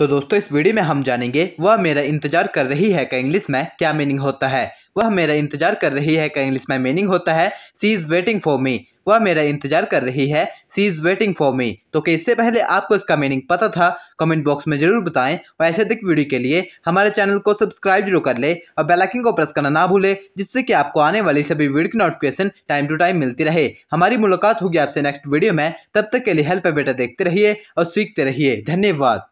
तो दोस्तों इस वीडियो में हम जानेंगे वह मेरा इंतजार कर रही है का इंग्लिश में क्या मीनिंग होता है वह मेरा इंतजार कर रही है का इंग्लिश में मीनिंग होता है she is waiting for me वह मेरा इंतजार कर रही है she is waiting for me तो कि इससे पहले आपको इसका मीनिंग पता था कमेंट बॉक्स में जरूर बताएं और ऐसे दिख वीडियो के लिए हमारे चैनल को सब्सक्राइब जरूर कर ले और बेलाइकिन को प्रेस करना ना भूले जिससे कि आपको आने वाली सभी वीडियो की नोटिफिकेशन टाइम टू टाइम मिलती रहे हमारी मुलाकात होगी आपसे नेक्स्ट वीडियो में तब तक के लिए हेल्प बेटा देखते रहिए और सीखते रहिए धन्यवाद